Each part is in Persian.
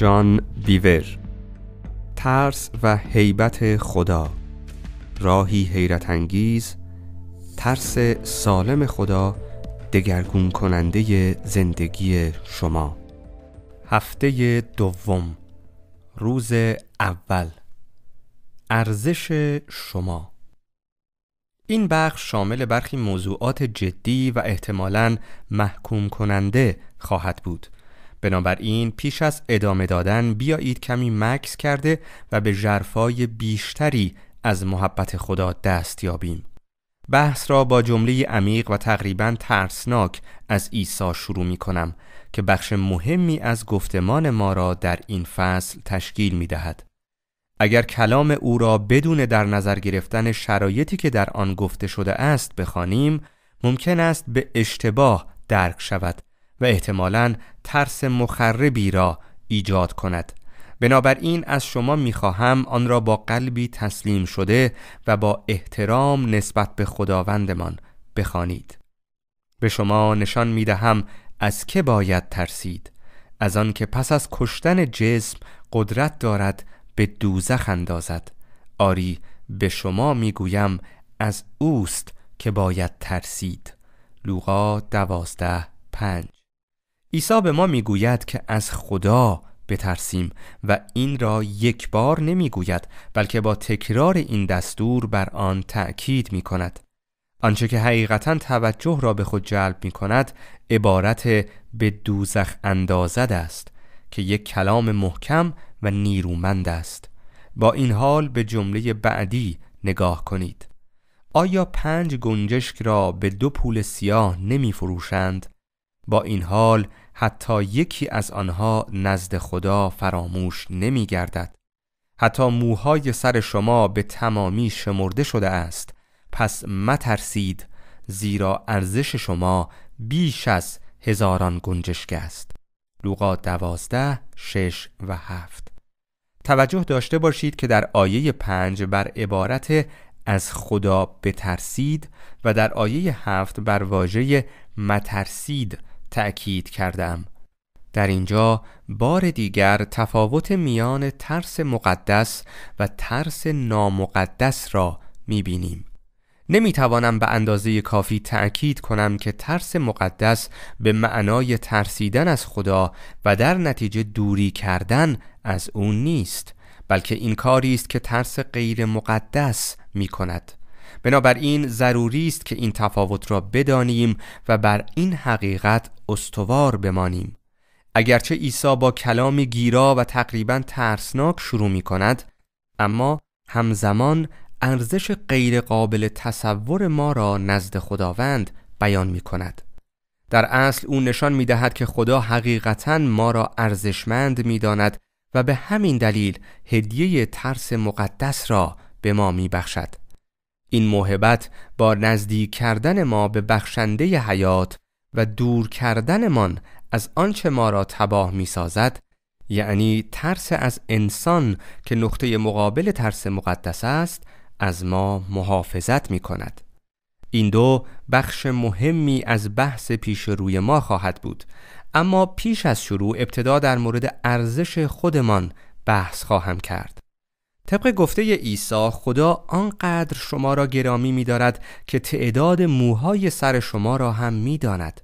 جان بیور ترس و هیبت خدا راهی حیرت انگیز ترس سالم خدا دگرگون کننده زندگی شما هفته دوم روز اول ارزش شما این بخش شامل برخی موضوعات جدی و احتمالاً محکوم کننده خواهد بود بنابراین پیش از ادامه دادن بیایید کمی مکس کرده و به جرفای بیشتری از محبت خدا دست یابیم بحث را با جمله عمیق و تقریبا ترسناک از عیسی شروع می کنم که بخش مهمی از گفتمان ما را در این فصل تشکیل می دهد. اگر کلام او را بدون در نظر گرفتن شرایطی که در آن گفته شده است بخوانیم ممکن است به اشتباه درک شود و احتمالا ترس مخربی را ایجاد کند بنابراین از شما میخواهم آن را با قلبی تسلیم شده و با احترام نسبت به خداوندمان بخوانید. به شما نشان دهم از که باید ترسید از آن که پس از کشتن جسم قدرت دارد به دوزخ اندازد آری به شما میگویم از اوست که باید ترسید لوقا دوازده پنج عیسی به ما میگوید که از خدا بترسیم و این را یک بار نمیگوید بلکه با تکرار این دستور بر آن تأکید می کند. آنچه که حقیقتا توجه را به خود جلب می کند عبارت به دوزخ اندازد است که یک کلام محکم و نیرومند است با این حال به جمله بعدی نگاه کنید آیا پنج گنجشک را به دو پول سیاه نمی فروشند با این حال حتی یکی از آنها نزد خدا فراموش نمی گردد حتی موهای سر شما به تمامی شمرده شده است پس مترسید زیرا ارزش شما بیش از هزاران گنجشک است لوقا دوازده شش و هفت توجه داشته باشید که در آیه پنج بر عبارت از خدا بترسید و در آیه هفت بر واژه مترسید تأکید کردم در اینجا بار دیگر تفاوت میان ترس مقدس و ترس نامقدس را میبینیم نمی به اندازه کافی تأکید کنم که ترس مقدس به معنای ترسیدن از خدا و در نتیجه دوری کردن از او نیست بلکه این کاری است که ترس غیر مقدس می کند بنابراین ضروری است که این تفاوت را بدانیم و بر این حقیقت استوار بمانیم اگرچه عیسی با کلامی گیرا و تقریبا ترسناک شروع می کند اما همزمان ارزش قابل تصور ما را نزد خداوند بیان می کند در اصل او نشان می دهد که خدا حقیقتا ما را ارزشمند می داند و به همین دلیل هدیه ترس مقدس را به ما می بخشد. این محبت با نزدیک کردن ما به بخشنده حیات و دور کردنمان از آنچه ما را تباه می سازد یعنی ترس از انسان که نقطه مقابل ترس مقدس است از ما محافظت می کند این دو بخش مهمی از بحث پیش روی ما خواهد بود اما پیش از شروع ابتدا در مورد ارزش خودمان بحث خواهم کرد طبق گفته عیسی خدا آنقدر شما را گرامی می دارد که تعداد موهای سر شما را هم می داند.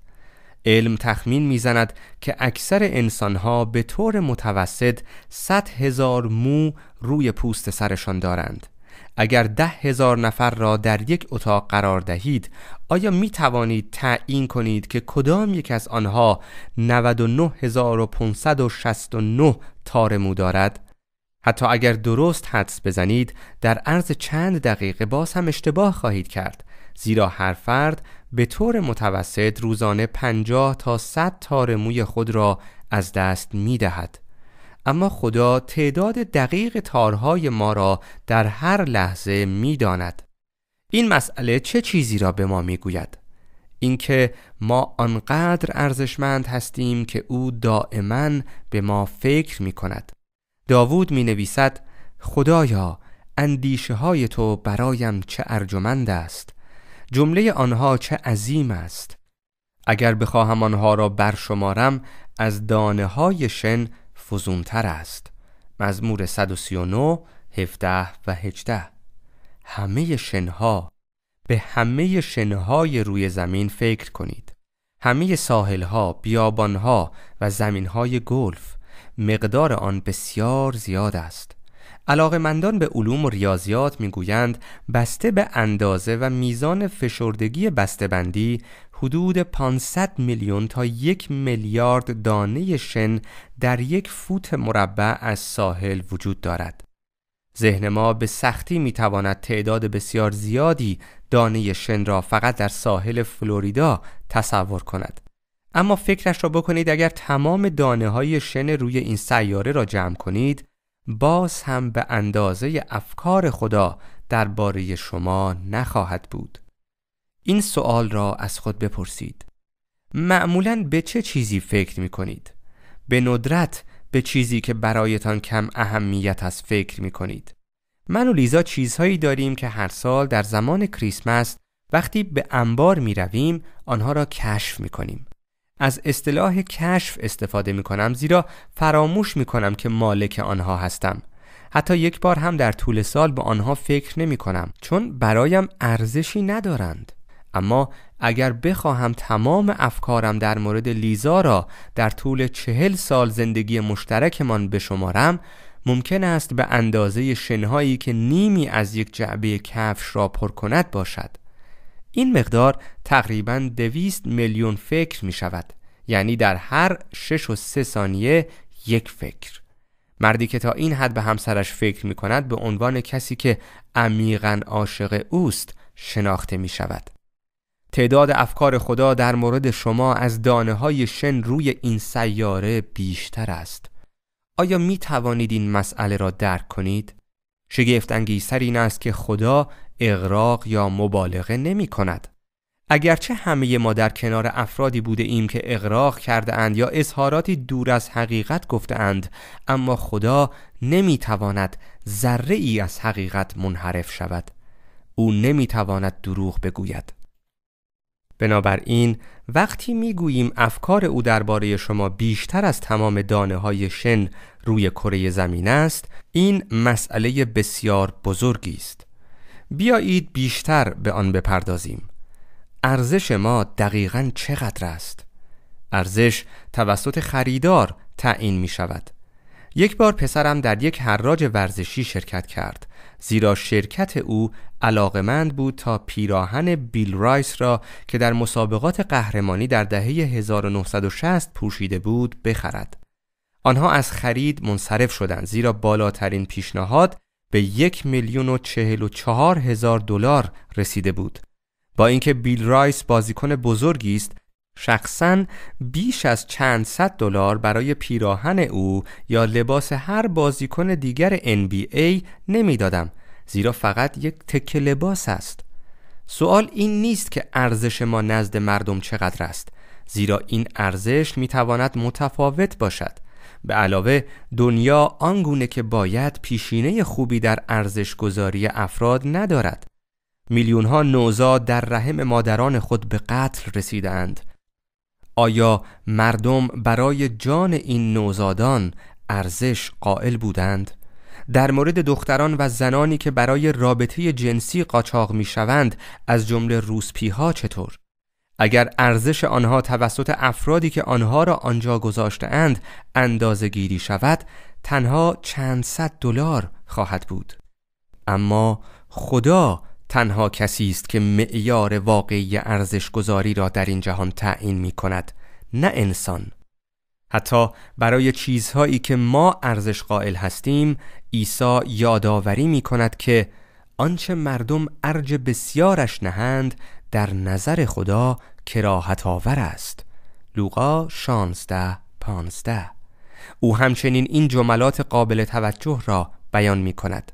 علم تخمین میزند که اکثر انسانها به طور متوسط 100 هزار مو روی پوست سرشان دارند. اگر ده هزار نفر را در یک اتاق قرار دهید آیا می توانید تعیین کنید که کدام یک از آنها 99569 تار مو دارد؟ حتی اگر درست حدس بزنید در عرض چند دقیقه باز هم اشتباه خواهید کرد زیرا هر فرد به طور متوسط روزانه 50 تا 100 تار موی خود را از دست می دهد. اما خدا تعداد دقیق تارهای ما را در هر لحظه می داند. این مسئله چه چیزی را به ما می گوید؟ اینکه ما آنقدر ارزشمند هستیم که او دائما به ما فکر می کند. داوود می نویسد خدایا اندیشه های تو برایم چه ارجمند است جمله آنها چه عظیم است اگر بخواهم آنها را برشمارم از دانه های شن فزونتر است مزمور 139 17 و 18 همه شنها به همه شنهای روی زمین فکر کنید همه ساحلها، بیابانها و زمینهای گلف مقدار آن بسیار زیاد است مندان به علوم و ریاضیات میگویند بسته به اندازه و میزان فشردگی بندی حدود 500 میلیون تا یک میلیارد دانه شن در یک فوت مربع از ساحل وجود دارد. ذهن ما به سختی میتواند تعداد بسیار زیادی دانه شن را فقط در ساحل فلوریدا تصور کند. اما فکرش را بکنید اگر تمام دانه های شن روی این سیاره را جمع کنید باز هم به اندازه افکار خدا درباره شما نخواهد بود این سوال را از خود بپرسید معمولا به چه چیزی فکر می کنید؟ به ندرت به چیزی که برایتان کم اهمیت از فکر می کنید من و لیزا چیزهایی داریم که هر سال در زمان کریسمس وقتی به انبار می رویم آنها را کشف می کنیم از اصطلاح کشف استفاده می کنم زیرا فراموش می کنم که مالک آنها هستم حتی یک بار هم در طول سال به آنها فکر نمی کنم چون برایم ارزشی ندارند اما اگر بخواهم تمام افکارم در مورد لیزا را در طول چهل سال زندگی مشترکمان بشمارم ممکن است به اندازه شنهایی که نیمی از یک جعبه کفش را پر کند باشد این مقدار تقریبا دویست میلیون فکر می شود یعنی در هر 6 و سه ثانیه یک فکر مردی که تا این حد به همسرش فکر می کند به عنوان کسی که عمیقا عاشق اوست شناخته می شود تعداد افکار خدا در مورد شما از دانه های شن روی این سیاره بیشتر است آیا می توانید این مسئله را درک کنید؟ شگفتانگیزتر این است که خدا اغراق یا مبالغه نمی کند. اگرچه همه ما در کنار افرادی بوده ایم که اغراق کرده اند یا اظهاراتی دور از حقیقت گفته اند اما خدا نمی تواند ذره ای از حقیقت منحرف شود او نمی تواند دروغ بگوید بنابراین وقتی میگوییم افکار او درباره شما بیشتر از تمام دانه های شن روی کره زمین است این مسئله بسیار بزرگی است بیایید بیشتر به آن بپردازیم ارزش ما دقیقا چقدر است ارزش توسط خریدار تعیین می شود یک بار پسرم در یک حراج ورزشی شرکت کرد زیرا شرکت او علاقمند بود تا پیراهن بیل رایس را که در مسابقات قهرمانی در دهه 1960 پوشیده بود بخرد. آنها از خرید منصرف شدند زیرا بالاترین پیشنهاد به یک میلیون و چهل و چهار هزار دلار رسیده بود. با اینکه بیل رایس بازیکن بزرگی است شخصا بیش از چند صد دلار برای پیراهن او یا لباس هر بازیکن دیگر NBA نمیدادم زیرا فقط یک تکه لباس است سوال این نیست که ارزش ما نزد مردم چقدر است زیرا این ارزش تواند متفاوت باشد به علاوه دنیا آنگونه که باید پیشینه خوبی در ارزش گذاری افراد ندارد میلیون ها نوزاد در رحم مادران خود به قتل رسیدند آیا مردم برای جان این نوزادان ارزش قائل بودند؟ در مورد دختران و زنانی که برای رابطه جنسی قاچاق می شوند از جمله روسپی ها چطور؟ اگر ارزش آنها توسط افرادی که آنها را آنجا اند اندازه گیری شود تنها چند صد دلار خواهد بود اما خدا تنها کسی است که معیار واقعی ارزشگذاری را در این جهان تعیین می کند نه انسان حتی برای چیزهایی که ما ارزش قائل هستیم عیسی یادآوری می کند که آنچه مردم ارج بسیارش نهند در نظر خدا کراهت آور است لوقا 16 15 او همچنین این جملات قابل توجه را بیان می کند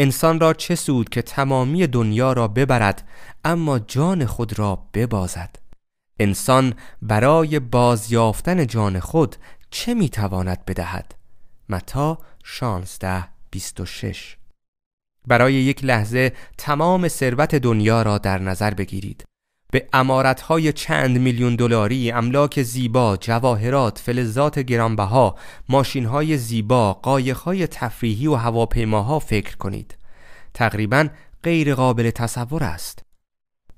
انسان را چه سود که تمامی دنیا را ببرد اما جان خود را ببازد انسان برای بازیافتن جان خود چه میتواند بدهد متا 16 26 برای یک لحظه تمام ثروت دنیا را در نظر بگیرید به امارتهای چند میلیون دلاری، املاک زیبا، جواهرات، فلزات گرانبها، ماشینهای زیبا، قایقهای تفریحی و هواپیماها فکر کنید. تقریبا غیر قابل تصور است.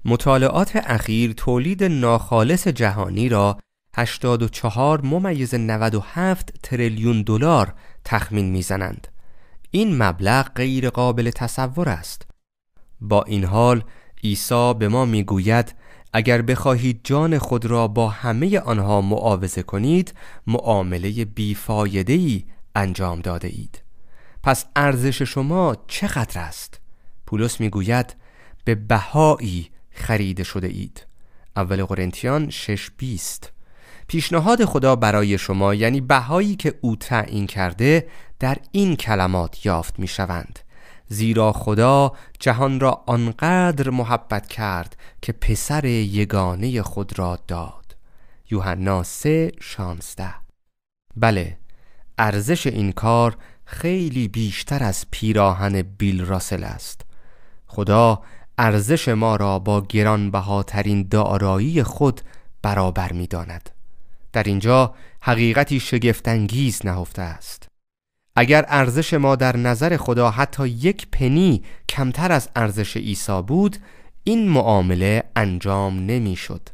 مطالعات اخیر تولید ناخالص جهانی را 84 ممیز 97 تریلیون دلار تخمین میزنند. این مبلغ غیر قابل تصور است. با این حال عیسی به ما میگوید اگر بخواهید جان خود را با همه آنها معاوضه کنید معامله بیفایده ای انجام داده اید پس ارزش شما چقدر است پولس میگوید به بهایی خریده شده اید اول قرنتیان 6 پیشنهاد خدا برای شما یعنی بهایی که او تعیین کرده در این کلمات یافت می شوند زیرا خدا جهان را آنقدر محبت کرد که پسر یگانه خود را داد یوحنا سه بله ارزش این کار خیلی بیشتر از پیراهن بیل راسل است خدا ارزش ما را با گرانبهاترین دارایی خود برابر می در اینجا حقیقتی شگفتانگیز نهفته است اگر ارزش ما در نظر خدا حتی یک پنی کمتر از ارزش عیسی بود این معامله انجام نمیشد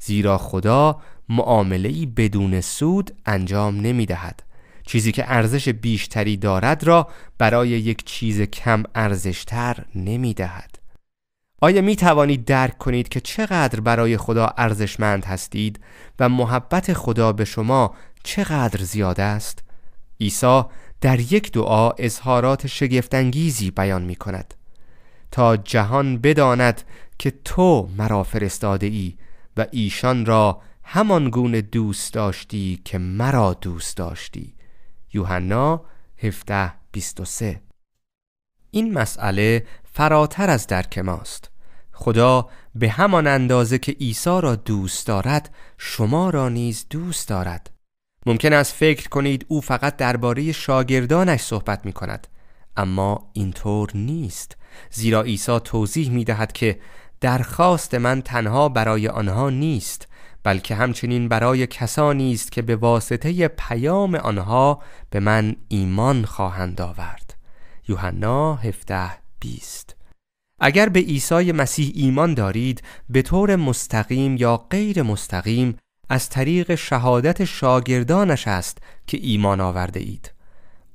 زیرا خدا معامله بدون سود انجام نمی دهد. چیزی که ارزش بیشتری دارد را برای یک چیز کم ارزشتر نمی دهد. آیا می توانید درک کنید که چقدر برای خدا ارزشمند هستید و محبت خدا به شما چقدر زیاد است؟ عیسی در یک دعا اظهارات شگفتانگیزی بیان می کند تا جهان بداند که تو مرا فرستاده ای و ایشان را همان گونه دوست داشتی که مرا دوست داشتی یوحنا 17 23 این مسئله فراتر از درک ماست خدا به همان اندازه که عیسی را دوست دارد شما را نیز دوست دارد ممکن است فکر کنید او فقط درباره شاگردانش صحبت می کند اما اینطور نیست زیرا عیسی توضیح می دهد که درخواست من تنها برای آنها نیست بلکه همچنین برای کسانی است که به واسطه پیام آنها به من ایمان خواهند آورد یوحنا 17 20 اگر به عیسی مسیح ایمان دارید به طور مستقیم یا غیر مستقیم از طریق شهادت شاگردانش است که ایمان آورده اید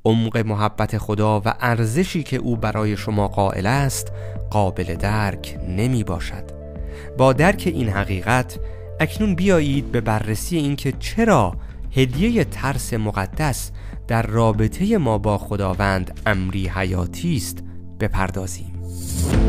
عمق محبت خدا و ارزشی که او برای شما قائل است قابل درک نمی باشد با درک این حقیقت اکنون بیایید به بررسی اینکه چرا هدیه ترس مقدس در رابطه ما با خداوند امری حیاتی است بپردازیم